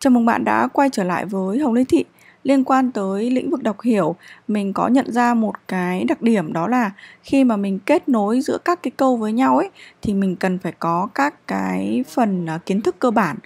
Chào mừng bạn đã quay trở lại với Hồng Lê Thị. Liên quan tới lĩnh vực đọc hiểu, mình có nhận ra một cái đặc điểm đó là khi mà mình kết nối giữa các cái câu với nhau ấy thì mình cần phải có các cái phần à, kiến thức cơ bản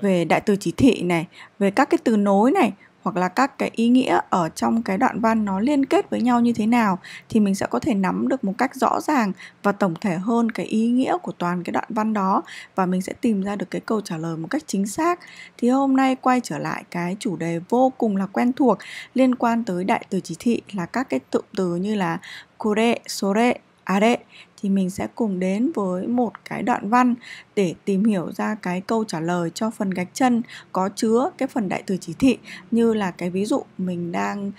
về đại từ chỉ thị này, về các cái từ nối này hoặc là các cái ý nghĩa ở trong cái đoạn văn nó liên kết với nhau như thế nào thì mình sẽ có thể nắm được một cách rõ ràng và tổng thể hơn cái ý nghĩa của toàn cái đoạn văn đó và mình sẽ tìm ra được cái câu trả lời một cách chính xác. Thì hôm nay quay trở lại cái chủ đề vô cùng là quen thuộc liên quan tới đại từ chỉ thị là các cái cụm từ như là kure sore, are thì mình sẽ cùng đến với một cái đoạn văn để tìm hiểu ra cái câu trả lời cho phần gạch chân có chứa cái phần đại từ chỉ thị như là cái ví dụ mình đang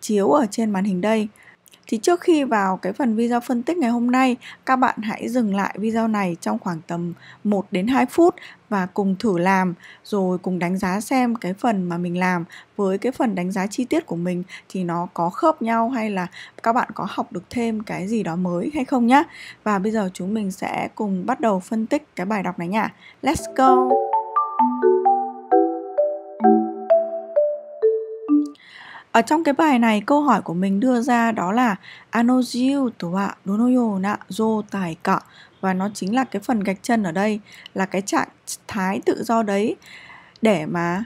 chiếu ở trên màn hình đây thì trước khi vào cái phần video phân tích ngày hôm nay, các bạn hãy dừng lại video này trong khoảng tầm 1 đến 2 phút và cùng thử làm rồi cùng đánh giá xem cái phần mà mình làm với cái phần đánh giá chi tiết của mình thì nó có khớp nhau hay là các bạn có học được thêm cái gì đó mới hay không nhá. Và bây giờ chúng mình sẽ cùng bắt đầu phân tích cái bài đọc này nha. Let's go. ở trong cái bài này câu hỏi của mình đưa ra đó là anojiu toa donoyo na jo tài cả và nó chính là cái phần gạch chân ở đây là cái trạng thái tự do đấy để mà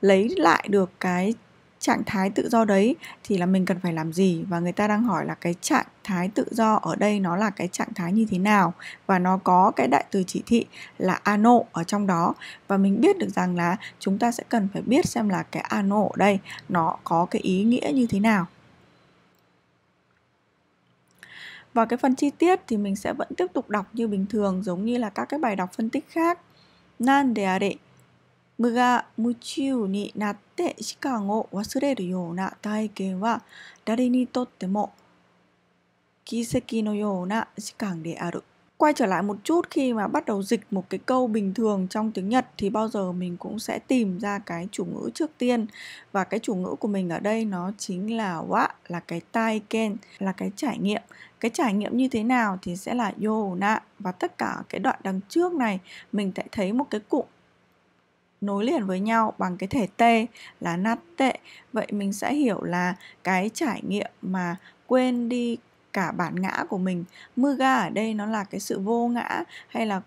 lấy lại được cái trạng thái tự do đấy thì là mình cần phải làm gì và người ta đang hỏi là cái trạng thái tự do ở đây nó là cái trạng thái như thế nào và nó có cái đại từ chỉ thị là ano ở trong đó và mình biết được rằng là chúng ta sẽ cần phải biết xem là cái ano ở đây nó có cái ý nghĩa như thế nào và cái phần chi tiết thì mình sẽ vẫn tiếp tục đọc như bình thường giống như là các cái bài đọc phân tích khác nan đề 無我夢中になって時間を忘れるような体験は誰にとっても奇跡のような時間である。Quay trở lại một chút khi mà bắt đầu dịch một cái câu bình thường trong tiếng Nhật thì bao giờ mình cũng sẽ tìm ra cái chủ ngữ trước tiên và cái chủ ngữ của mình ở đây nó chính là wa là cái taiken là cái trải nghiệm. Cái trải nghiệm như thế nào thì sẽ là yona và tất cả cái đoạn đằng trước này mình sẽ thấy một cái cụm nối liền với nhau bằng cái thể t là nát tệ vậy mình sẽ hiểu là cái trải nghiệm mà quên đi cả bản ngã của mình mưa ga ở đây nó là cái sự vô ngã hay là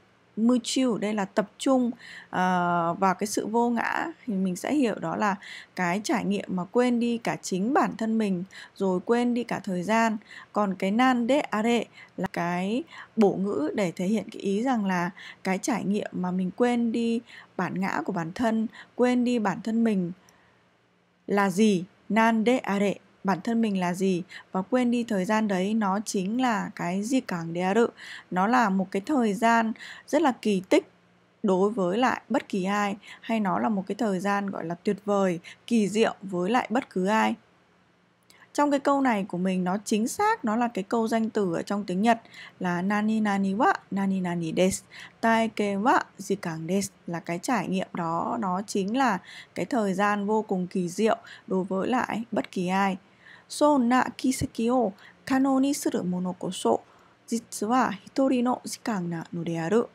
mưu chiêu đây là tập trung uh, vào cái sự vô ngã thì mình sẽ hiểu đó là cái trải nghiệm mà quên đi cả chính bản thân mình rồi quên đi cả thời gian còn cái nan de are là cái bổ ngữ để thể hiện cái ý rằng là cái trải nghiệm mà mình quên đi bản ngã của bản thân quên đi bản thân mình là gì nan de are bản thân mình là gì và quên đi thời gian đấy nó chính là cái gì càng dearu nó là một cái thời gian rất là kỳ tích đối với lại bất kỳ ai hay nó là một cái thời gian gọi là tuyệt vời kỳ diệu với lại bất cứ ai trong cái câu này của mình nó chính xác nó là cái câu danh từ ở trong tiếng Nhật là nani nani wa nani nani des tai ke wa jikang des là cái trải nghiệm đó nó chính là cái thời gian vô cùng kỳ diệu đối với lại bất kỳ ai そうな奇跡を可能にするものこそ実は一人の時間なのである。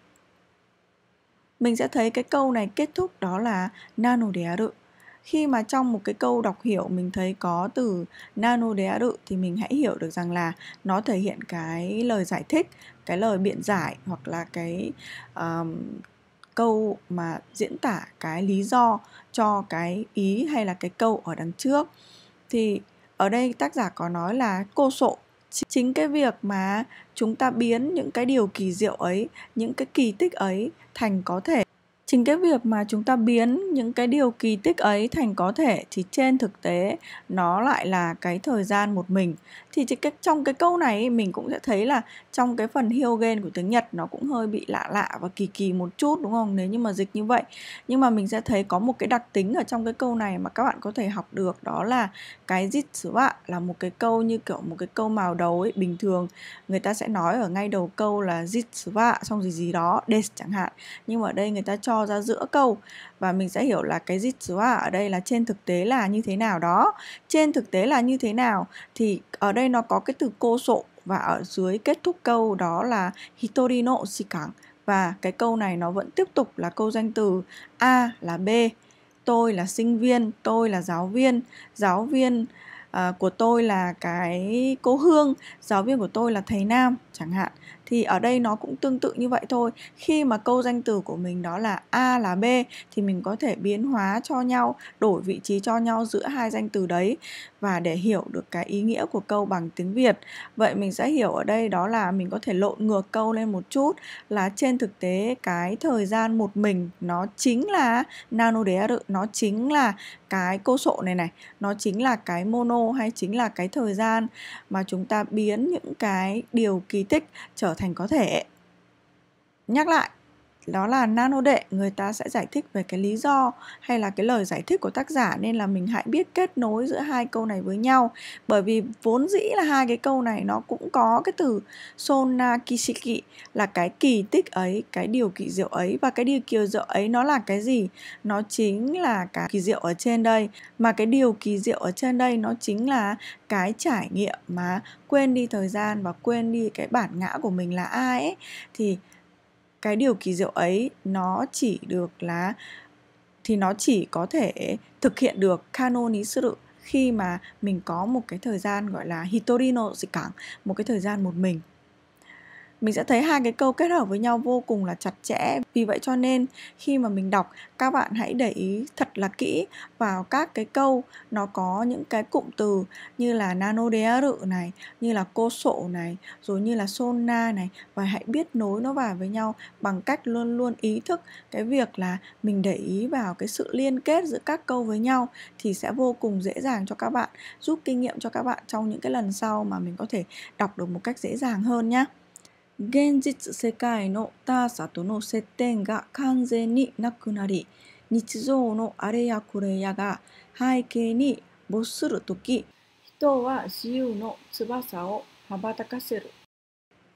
Mình sẽ thấy cái câu này kết thúc đó là nano de aru. Khi mà trong một cái câu đọc hiểu mình thấy có từ nano de aru thì mình hãy hiểu được rằng là nó thể hiện cái lời giải thích, cái lời biện giải hoặc là cái um, câu mà diễn tả cái lý do cho cái ý hay là cái câu ở đằng trước. Thì ở đây tác giả có nói là cô sộ chính cái việc mà chúng ta biến những cái điều kỳ diệu ấy những cái kỳ tích ấy thành có thể chính cái việc mà chúng ta biến những cái điều kỳ tích ấy thành có thể thì trên thực tế nó lại là cái thời gian một mình thì trong cái câu này mình cũng sẽ thấy là trong cái phần hyogen của tiếng Nhật nó cũng hơi bị lạ lạ và kỳ kỳ một chút đúng không nếu như mà dịch như vậy nhưng mà mình sẽ thấy có một cái đặc tính ở trong cái câu này mà các bạn có thể học được đó là cái jitsuwa là một cái câu như kiểu một cái câu màu đầu ấy bình thường người ta sẽ nói ở ngay đầu câu là jitsuwa xong gì gì đó des chẳng hạn nhưng mà ở đây người ta cho ra giữa câu và mình sẽ hiểu là cái jitsuwa ở đây là trên thực tế là như thế nào đó trên thực tế là như thế nào thì ở đây nó có cái từ cô sộ và ở dưới kết thúc câu đó là hitori no shikang và cái câu này nó vẫn tiếp tục là câu danh từ a là b tôi là sinh viên tôi là giáo viên giáo viên uh, của tôi là cái cô hương giáo viên của tôi là thầy nam chẳng hạn thì ở đây nó cũng tương tự như vậy thôi khi mà câu danh từ của mình đó là a là b thì mình có thể biến hóa cho nhau đổi vị trí cho nhau giữa hai danh từ đấy và để hiểu được cái ý nghĩa của câu bằng tiếng việt vậy mình sẽ hiểu ở đây đó là mình có thể lộn ngược câu lên một chút là trên thực tế cái thời gian một mình nó chính là nano đế nó chính là cái cô sộ này này nó chính là cái mono hay chính là cái thời gian mà chúng ta biến những cái điều kỳ tích trở thành có thể nhắc lại đó là nano đệ người ta sẽ giải thích về cái lý do hay là cái lời giải thích của tác giả nên là mình hãy biết kết nối giữa hai câu này với nhau bởi vì vốn dĩ là hai cái câu này nó cũng có cái từ sona kishiki là cái kỳ tích ấy cái điều kỳ diệu ấy và cái điều kỳ diệu ấy nó là cái gì nó chính là cái kỳ diệu ở trên đây mà cái điều kỳ diệu ở trên đây nó chính là cái trải nghiệm mà quên đi thời gian và quên đi cái bản ngã của mình là ai ấy thì cái điều kỳ diệu ấy nó chỉ được là thì nó chỉ có thể thực hiện được canon ý sự khi mà mình có một cái thời gian gọi là hitori no jikang, một cái thời gian một mình mình sẽ thấy hai cái câu kết hợp với nhau vô cùng là chặt chẽ vì vậy cho nên khi mà mình đọc các bạn hãy để ý thật là kỹ vào các cái câu nó có những cái cụm từ như là nano dearu này như là cô sộ này rồi như là sona này và hãy biết nối nó vào với nhau bằng cách luôn luôn ý thức cái việc là mình để ý vào cái sự liên kết giữa các câu với nhau thì sẽ vô cùng dễ dàng cho các bạn giúp kinh nghiệm cho các bạn trong những cái lần sau mà mình có thể đọc được một cách dễ dàng hơn nhé 現実世界の他者との接点が完全になくなり日常のあれやこれやが背景に没する時人は自由の翼を羽ばたかせる。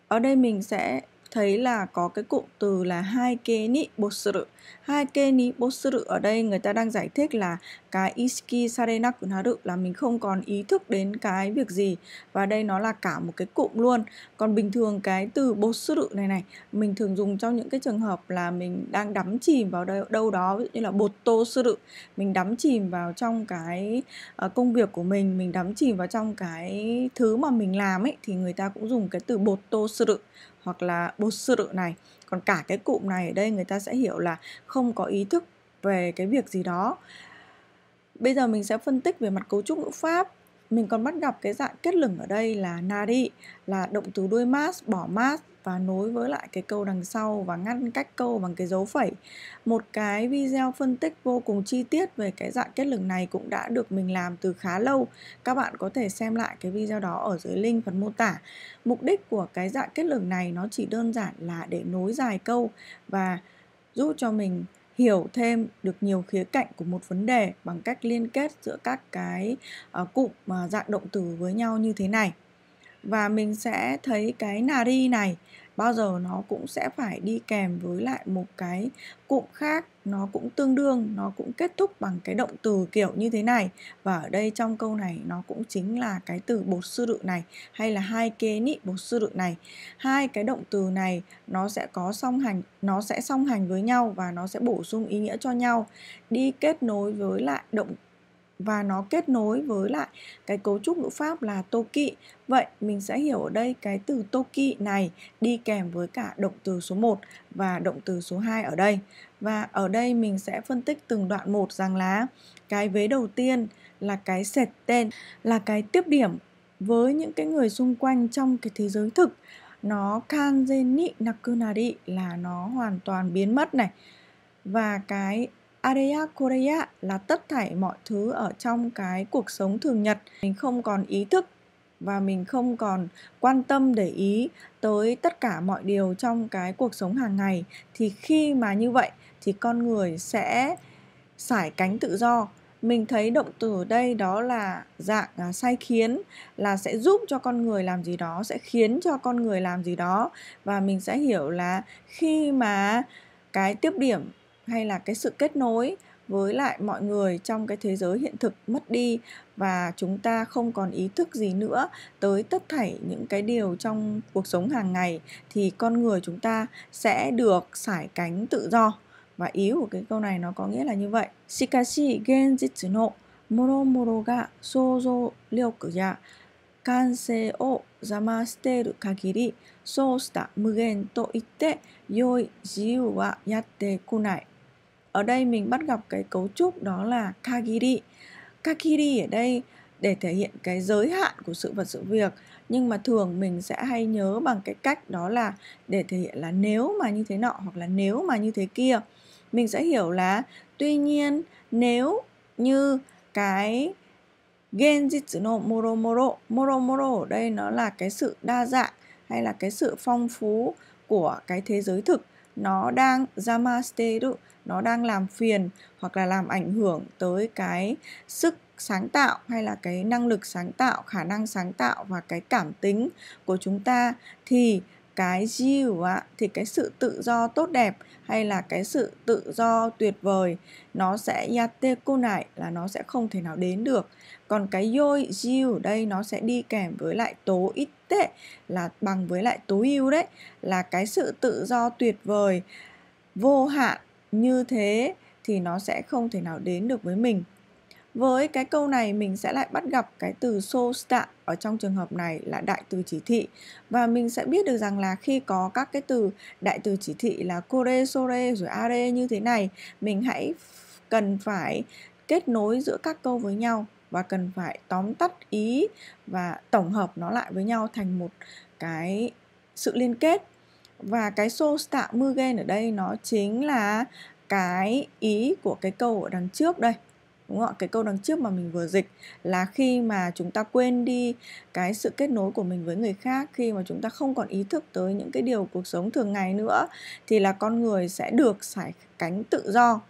ở đây m thấy là có cái cụm từ là hai ke ni bosuru. Hai ke ni bosuru ở đây người ta đang giải thích là cái iski sarena kunaru là mình không còn ý thức đến cái việc gì và đây nó là cả một cái cụm luôn. Còn bình thường cái từ bosuru này này mình thường dùng trong những cái trường hợp là mình đang đắm chìm vào đâu, đâu đó ví dụ như là bột tô suru. Mình đắm chìm vào trong cái ờ, công việc của mình, mình đắm chìm vào trong cái thứ mà mình làm ấy thì người ta cũng dùng cái từ bột tô suru hoặc là bosuru này còn cả cái cụm này ở đây người ta sẽ hiểu là không có ý thức về cái việc gì đó bây giờ mình sẽ phân tích về mặt cấu trúc ngữ pháp mình còn bắt gặp cái dạng kết lửng ở đây là nari là động từ đuôi mas bỏ mas và nối với lại cái câu đằng sau và ngăn cách câu bằng cái dấu phẩy. Một cái video phân tích vô cùng chi tiết về cái dạng kết lửng này cũng đã được mình làm từ khá lâu. Các bạn có thể xem lại cái video đó ở dưới link phần mô tả. Mục đích của cái dạng kết lửng này nó chỉ đơn giản là để nối dài câu và giúp cho mình hiểu thêm được nhiều khía cạnh của một vấn đề bằng cách liên kết giữa các cái uh, cụm uh, dạng động từ với nhau như thế này và mình sẽ thấy cái nari này bao giờ nó cũng sẽ phải đi kèm với lại một cái cụm khác nó cũng tương đương nó cũng kết thúc bằng cái động từ kiểu như thế này và ở đây trong câu này nó cũng chính là cái từ bột sư đự này hay là hai kế nị bột sư đự này hai cái động từ này nó sẽ có song hành nó sẽ song hành với nhau và nó sẽ bổ sung ý nghĩa cho nhau đi kết nối với lại động và nó kết nối với lại cái cấu trúc ngữ pháp là toki. Vậy mình sẽ hiểu ở đây cái từ toki này đi kèm với cả động từ số 1 và động từ số 2 ở đây. Và ở đây mình sẽ phân tích từng đoạn một rằng là cái vế đầu tiên là cái sệt tên là cái tiếp điểm với những cái người xung quanh trong cái thế giới thực nó kanjeni nakunari là nó hoàn toàn biến mất này và cái Area Korea là tất thảy mọi thứ ở trong cái cuộc sống thường nhật. Mình không còn ý thức và mình không còn quan tâm để ý tới tất cả mọi điều trong cái cuộc sống hàng ngày thì khi mà như vậy thì con người sẽ sải cánh tự do mình thấy động từ đây đó là dạng à, sai khiến là sẽ giúp cho con người làm gì đó sẽ khiến cho con người làm gì đó và mình sẽ hiểu là khi mà cái tiếp điểm hay là cái sự kết nối với lại mọi người trong cái thế giới hiện thực mất đi và chúng ta không còn ý thức gì nữa tới tất thảy những cái điều trong cuộc sống hàng ngày thì con người chúng ta sẽ được sải cánh tự do và ý của cái câu này nó có nghĩa là như vậy shikashi genjitsu no moromoro ga sozo ryoku ya kansei o zama kagiri so mugen to itte yoi jiu wa yatte kunai ở đây mình bắt gặp cái cấu trúc đó là kagiri kagiri ở đây để thể hiện cái giới hạn của sự vật sự việc nhưng mà thường mình sẽ hay nhớ bằng cái cách đó là để thể hiện là nếu mà như thế nọ hoặc là nếu mà như thế kia mình sẽ hiểu là tuy nhiên nếu như cái genjitsu no moromoro moromoro ở đây nó là cái sự đa dạng hay là cái sự phong phú của cái thế giới thực nó đang zamasteru nó đang làm phiền hoặc là làm ảnh hưởng tới cái sức sáng tạo hay là cái năng lực sáng tạo khả năng sáng tạo và cái cảm tính của chúng ta thì cái you ạ thì cái sự tự do tốt đẹp hay là cái sự tự do tuyệt vời nó sẽ yate cô này là nó sẽ không thể nào đến được còn cái yoi you đây nó sẽ đi kèm với lại tố ít tệ là bằng với lại tố yêu đấy là cái sự tự do tuyệt vời vô hạn như thế thì nó sẽ không thể nào đến được với mình với cái câu này mình sẽ lại bắt gặp cái từ so stat ở trong trường hợp này là đại từ chỉ thị và mình sẽ biết được rằng là khi có các cái từ đại từ chỉ thị là kore, sore rồi are như thế này, mình hãy cần phải kết nối giữa các câu với nhau và cần phải tóm tắt ý và tổng hợp nó lại với nhau thành một cái sự liên kết và cái so stat mugen ở đây nó chính là cái ý của cái câu ở đằng trước đây đúng không ạ cái câu đằng trước mà mình vừa dịch là khi mà chúng ta quên đi cái sự kết nối của mình với người khác khi mà chúng ta không còn ý thức tới những cái điều cuộc sống thường ngày nữa thì là con người sẽ được sải cánh tự do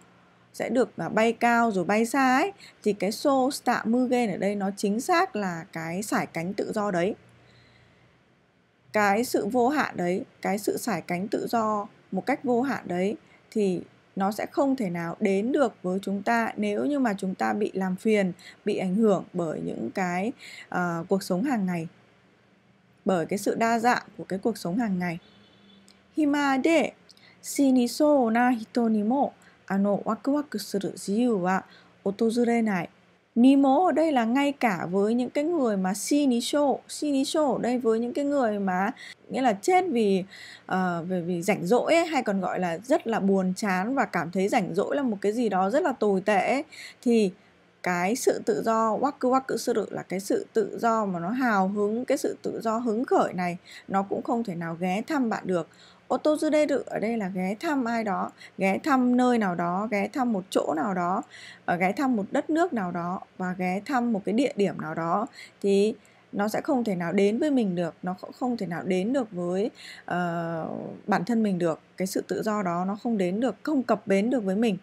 sẽ được à, bay cao rồi bay xa ấy thì cái so stạ mư gain ở đây nó chính xác là cái sải cánh tự do đấy cái sự vô hạn đấy cái sự sải cánh tự do một cách vô hạn đấy thì nó sẽ không thể nào đến được với chúng ta nếu như mà chúng ta bị làm phiền bị ảnh hưởng bởi những cái uh, cuộc sống hàng ngày bởi cái sự đa dạng của cái cuộc sống hàng ngày hima de shiniso na hito ni mo ano waku waku suru ziyuu wa otozure nai Nemo ở đây là ngay cả với những cái người mà sinisho, sinisho ở đây với những cái người mà nghĩa là chết vì uh, về vì rảnh rỗi ấy, hay còn gọi là rất là buồn chán và cảm thấy rảnh rỗi là một cái gì đó rất là tồi tệ ấy, thì cái sự tự do waku waku suru là cái sự tự do mà nó hào hứng cái sự tự do hứng khởi này nó cũng không thể nào ghé thăm bạn được otozurelu ở đây là ghé thăm ai đó ghé thăm nơi nào đó ghé thăm một chỗ nào đó ờ, ghé thăm một đất nước nào đó và ghé thăm một cái địa điểm nào đó thì nó sẽ không thể nào đến với mình được nó không thể nào đến được với uh, bản thân mình được cái sự tự do đó nó không đến được không cập bến được với mình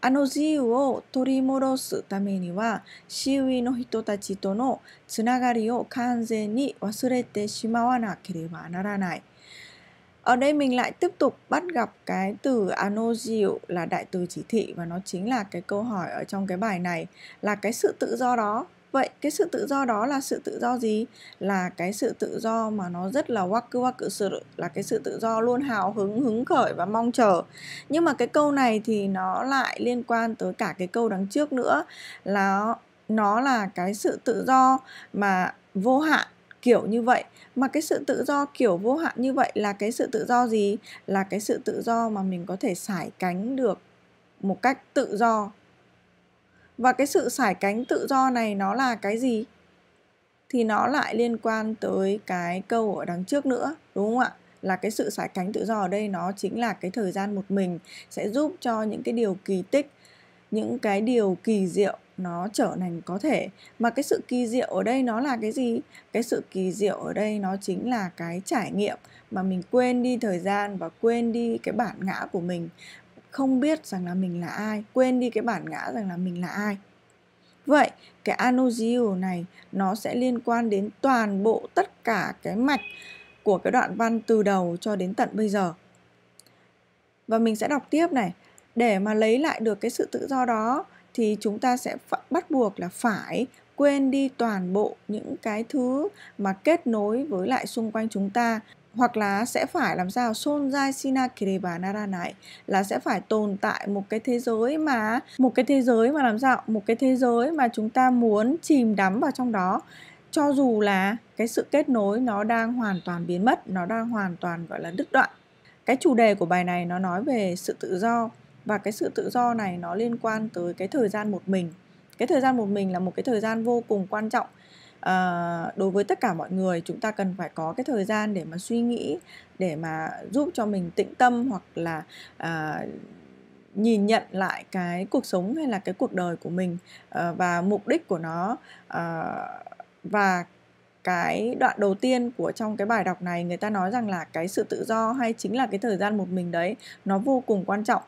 あの自由を取り戻すためには周囲の人たちとのつながりを完全に忘れてしまわなければならない。ở đây mình lại tiếp tục bắt gặp cái từ anozio là đại từ chỉ thị và nó chính là cái câu hỏi ở trong cái bài này là cái sự tự do đó vậy cái sự tự do đó là sự tự do gì là cái sự tự do mà nó rất là waku waku sự là cái sự tự do luôn hào hứng hứng khởi và mong chờ nhưng mà cái câu này thì nó lại liên quan tới cả cái câu đằng trước nữa là nó là cái sự tự do mà vô hạn kiểu như vậy mà cái sự tự do kiểu vô hạn như vậy là cái sự tự do gì là cái sự tự do mà mình có thể sải cánh được một cách tự do và cái sự sải cánh tự do này nó là cái gì thì nó lại liên quan tới cái câu ở đằng trước nữa đúng không ạ là cái sự sải cánh tự do ở đây nó chính là cái thời gian một mình sẽ giúp cho những cái điều kỳ tích những cái điều kỳ diệu nó trở thành có thể mà cái sự kỳ diệu ở đây nó là cái gì cái sự kỳ diệu ở đây nó chính là cái trải nghiệm mà mình quên đi thời gian và quên đi cái bản ngã của mình không biết rằng là mình là ai quên đi cái bản ngã rằng là mình là ai vậy cái anogio này nó sẽ liên quan đến toàn bộ tất cả cái mạch của cái đoạn văn từ đầu cho đến tận bây giờ và mình sẽ đọc tiếp này để mà lấy lại được cái sự tự do đó thì chúng ta sẽ bắt buộc là phải quên đi toàn bộ những cái thứ mà kết nối với lại xung quanh chúng ta hoặc là sẽ phải làm sao sina sonjai shinakireba naranai là sẽ phải tồn tại một cái thế giới mà một cái thế giới mà làm sao một cái thế giới mà chúng ta muốn chìm đắm vào trong đó cho dù là cái sự kết nối nó đang hoàn toàn biến mất nó đang hoàn toàn gọi là đứt đoạn cái chủ đề của bài này nó nói về sự tự do và cái sự tự do này nó liên quan tới cái thời gian một mình cái thời gian một mình là một cái thời gian vô cùng quan trọng à, đối với tất cả mọi người chúng ta cần phải có cái thời gian để mà suy nghĩ để mà giúp cho mình tĩnh tâm hoặc là à, nhìn nhận lại cái cuộc sống hay là cái cuộc đời của mình à, và mục đích của nó à, và cái đoạn đầu tiên của trong cái bài đọc này người ta nói rằng là cái sự tự do hay chính là cái thời gian một mình đấy nó vô cùng quan trọng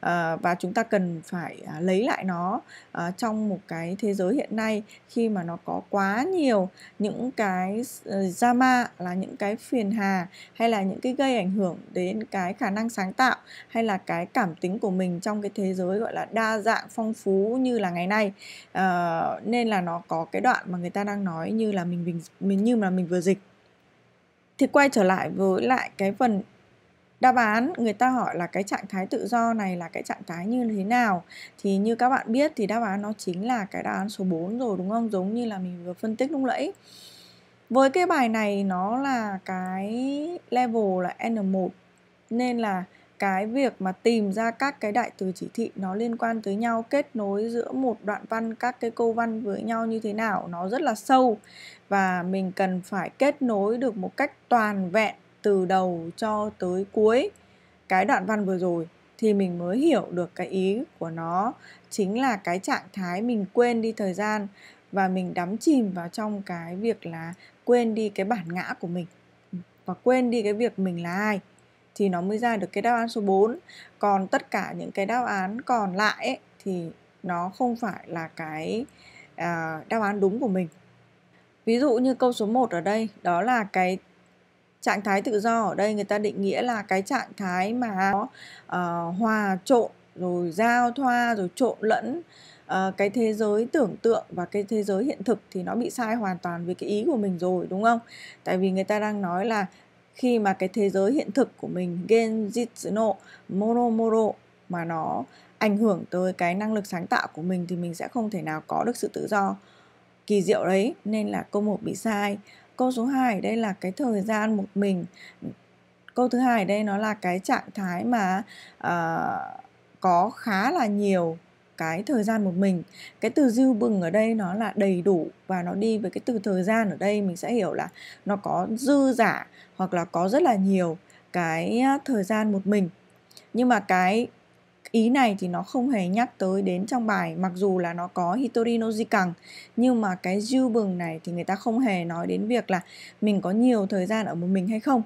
Ờ, và chúng ta cần phải à, lấy lại nó ờ, trong một cái thế giới hiện nay khi mà nó có quá nhiều những cái ờ, drama là những cái phiền hà hay là những cái gây ảnh hưởng đến cái khả năng sáng tạo hay là cái cảm tính của mình trong cái thế giới gọi là đa dạng phong phú như là ngày nay nên là nó có cái đoạn mà người ta đang nói như là mình, mình như mà mình vừa dịch thì quay trở lại với lại cái phần đáp án người ta hỏi là cái trạng thái tự do này là cái trạng thái như thế nào thì như các bạn biết thì đáp án nó chính là cái đáp án số 4 rồi đúng không giống như là mình vừa phân tích lúc nãy với cái bài này nó là cái level là N1 nên là cái việc mà tìm ra các cái đại từ chỉ thị nó liên quan tới nhau kết nối giữa một đoạn văn các cái câu văn với nhau như thế nào nó rất là sâu và mình cần phải kết nối được một cách toàn vẹn từ đầu cho tới cuối cái đoạn văn vừa rồi thì mình mới hiểu được cái ý của nó chính là cái trạng thái mình quên đi thời gian và mình đắm chìm vào trong cái việc là quên đi cái bản ngã của mình và quên đi cái việc mình là ai thì nó mới ra được cái đáp án số 4. Còn tất cả những cái đáp án còn lại ấy, thì nó không phải là cái uh, đáp án đúng của mình. Ví dụ như câu số 1 ở đây, đó là cái trạng thái tự do ở đây người ta định nghĩa là cái trạng thái mà nó uh, hòa trộn rồi giao thoa rồi trộn lẫn uh, cái thế giới tưởng tượng và cái thế giới hiện thực thì nó bị sai hoàn toàn về cái ý của mình rồi đúng không tại vì người ta đang nói là khi mà cái thế giới hiện thực của mình genjitsuno moro moro mà nó ảnh hưởng tới cái năng lực sáng tạo của mình thì mình sẽ không thể nào có được sự tự do kỳ diệu đấy nên là câu một bị sai Câu số 2 ở đây là cái thời gian một mình. Câu thứ hai ở đây nó là cái trạng thái mà uh, có khá là nhiều cái thời gian một mình cái từ dư bừng ở đây nó là đầy đủ và nó đi với cái từ thời gian ở đây mình sẽ hiểu là nó có dư giả hoặc là có rất là nhiều cái ờ, thời gian một mình nhưng mà cái ý này thì nó không hề nhắc tới đến trong bài mặc dù là nó có hitori no jikang nhưng mà cái dư bừng này thì người ta không hề nói đến việc là mình có nhiều thời gian ở một mình hay không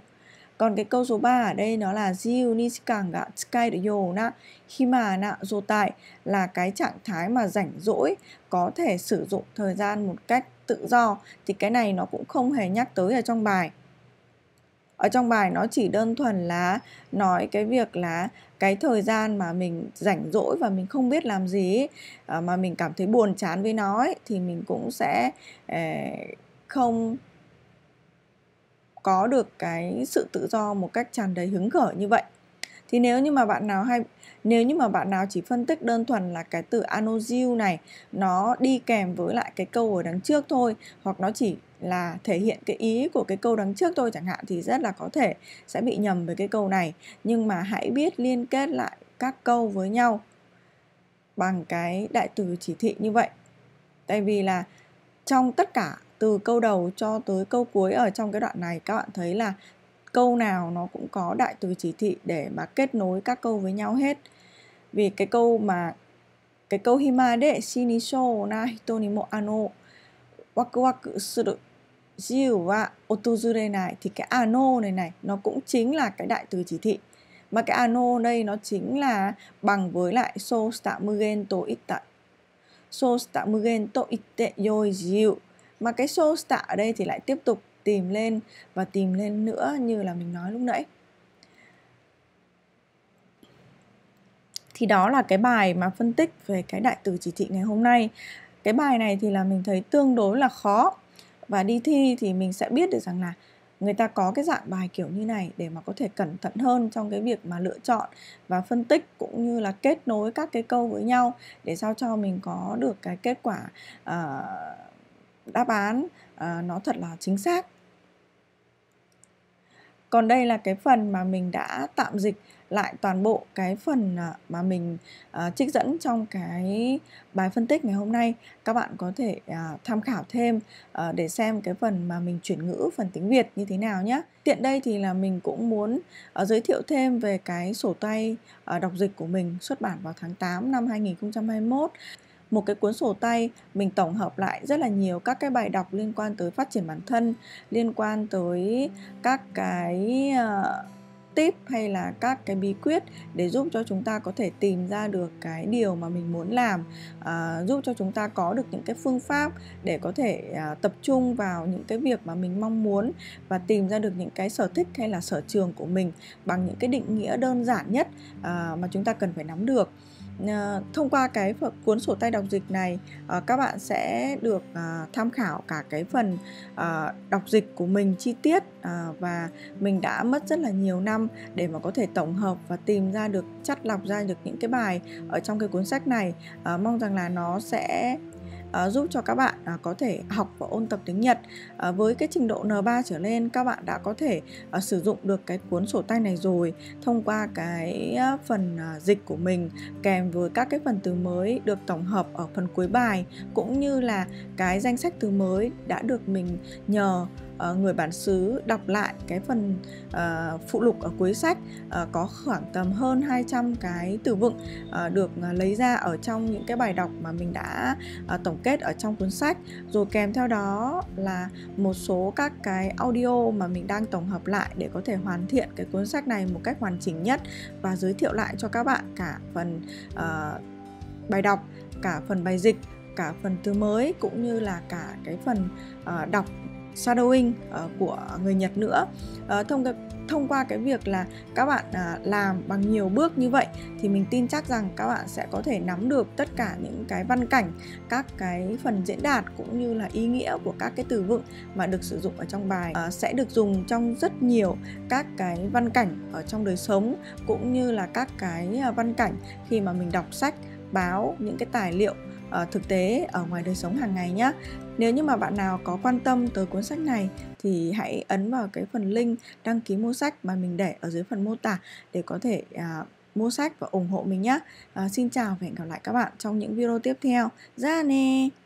còn cái câu số 3 ở đây nó là Jiu ni shikan ga tsukai yo na hima na zotai là cái trạng thái mà rảnh rỗi có thể sử dụng thời gian một cách tự do thì cái này nó cũng không hề nhắc tới ở trong bài ở trong bài nó chỉ đơn thuần là nói cái việc là cái thời gian mà mình rảnh rỗi và mình không biết làm gì ờ, mà mình cảm thấy buồn chán với nó ấy, thì mình cũng sẽ ờ, không có được cái sự tự do một cách tràn đầy hứng khởi như vậy thì nếu như mà bạn nào hay nếu như mà bạn nào chỉ phân tích đơn thuần là cái từ anoziu này nó đi kèm với lại cái câu ở đằng trước thôi hoặc nó chỉ là thể hiện cái ý của cái câu đằng trước tôi chẳng hạn thì rất là có thể sẽ bị nhầm với cái câu này nhưng mà hãy biết liên kết lại các câu với nhau bằng cái đại từ chỉ thị như vậy tại vì là trong tất cả từ câu đầu cho tới câu cuối ở trong cái đoạn này các bạn thấy là câu nào nó cũng có đại từ chỉ thị để mà kết nối các câu với nhau hết vì cái câu mà cái câu himade shinisho na hito ni mo ano waku waku suru jiwa otozure này thì cái ano này này nó cũng chính là cái đại từ chỉ thị mà cái ano đây nó chính là bằng với lại so sta mugen to itta so sta mugen to itte yoi jiu mà cái so sta ở đây thì lại tiếp tục tìm lên và tìm lên nữa như là mình nói lúc nãy thì đó là cái bài mà phân tích về cái đại từ chỉ thị ngày hôm nay cái bài này thì là mình thấy tương đối là khó và đi thi thì mình sẽ biết được rằng là người ta có cái dạng bài kiểu như này để mà có thể cẩn thận hơn trong cái việc mà lựa chọn và phân tích cũng như là kết nối các cái câu với nhau để sao cho mình có được cái kết quả uh, đáp án uh, nó thật là chính xác còn đây là cái phần mà mình đã tạm dịch lại toàn bộ cái phần à, mà mình à, trích dẫn trong cái bài phân tích ngày hôm nay các bạn có thể à, tham khảo thêm để xem cái phần mà mình chuyển ngữ phần tiếng Việt như thế nào nhé tiện đây thì là mình cũng muốn giới thiệu thêm về cái sổ tay đọc dịch của mình xuất bản vào tháng 8 năm 2021 một cái cuốn sổ tay mình tổng hợp lại rất là nhiều các cái bài đọc liên quan tới phát triển bản thân liên quan tới các cái uh, tip hay là các cái bí quyết để giúp cho chúng ta có thể tìm ra được cái điều mà mình muốn làm à, giúp cho chúng ta có được những cái phương pháp để có thể à, tập trung vào những cái việc mà mình mong muốn và tìm ra được những cái sở thích hay là sở trường của mình bằng những cái định nghĩa đơn giản nhất à, mà chúng ta cần phải nắm được Ờ, thông qua cái cuốn sổ tay đọc dịch này ờ, các bạn sẽ được ờ, tham khảo cả cái phần đọc dịch của mình chi tiết và mình đã mất rất là nhiều năm để mà có thể tổng hợp và tìm ra được chắt lọc ra được những cái bài ở trong cái cuốn sách này mong rằng là nó sẽ giúp cho các bạn có thể học và ôn tập tiếng Nhật Ờ, với cái trình độ N3 trở lên các bạn đã có thể ờ, sử dụng được cái cuốn sổ tay này rồi thông qua cái phần à, dịch của mình kèm với các cái phần từ mới được tổng hợp ở phần cuối bài cũng như là cái danh sách từ mới đã được mình nhờ ờ, người bản xứ đọc lại cái phần uh, phụ lục ở cuối sách uh, có khoảng tầm hơn 200 cái từ vựng uh, được à, lấy ra ở trong những cái bài đọc mà mình đã tổng kết ở trong cuốn sách rồi kèm theo đó là một số các cái audio mà mình đang tổng hợp lại để có thể hoàn thiện cái cuốn sách này một cách hoàn chỉnh nhất và giới thiệu lại cho các bạn cả phần uh, bài đọc cả phần bài dịch cả phần từ mới cũng như là cả cái phần uh, đọc shadowing uh, của người Nhật nữa uh, thông thông qua cái việc là các bạn uh, làm bằng nhiều bước như vậy thì mình tin chắc rằng các bạn sẽ có thể nắm được tất cả những cái văn cảnh các cái phần diễn đạt cũng như là ý nghĩa của các cái từ vựng mà được sử dụng ở trong bài uh, sẽ được dùng trong rất nhiều các cái văn cảnh ở trong đời sống cũng như là các cái uh, văn cảnh khi mà mình đọc sách báo những cái tài liệu Ờ, thực tế ở ngoài đời sống hàng ngày nhé nếu như mà bạn nào có quan tâm tới cuốn sách này thì hãy ấn vào cái phần link đăng ký mua sách mà mình để ở dưới phần mô tả để có thể uh, mua sách và ủng hộ mình nhé. À, xin chào và hẹn gặp lại các bạn trong những video tiếp theo. Ra nè!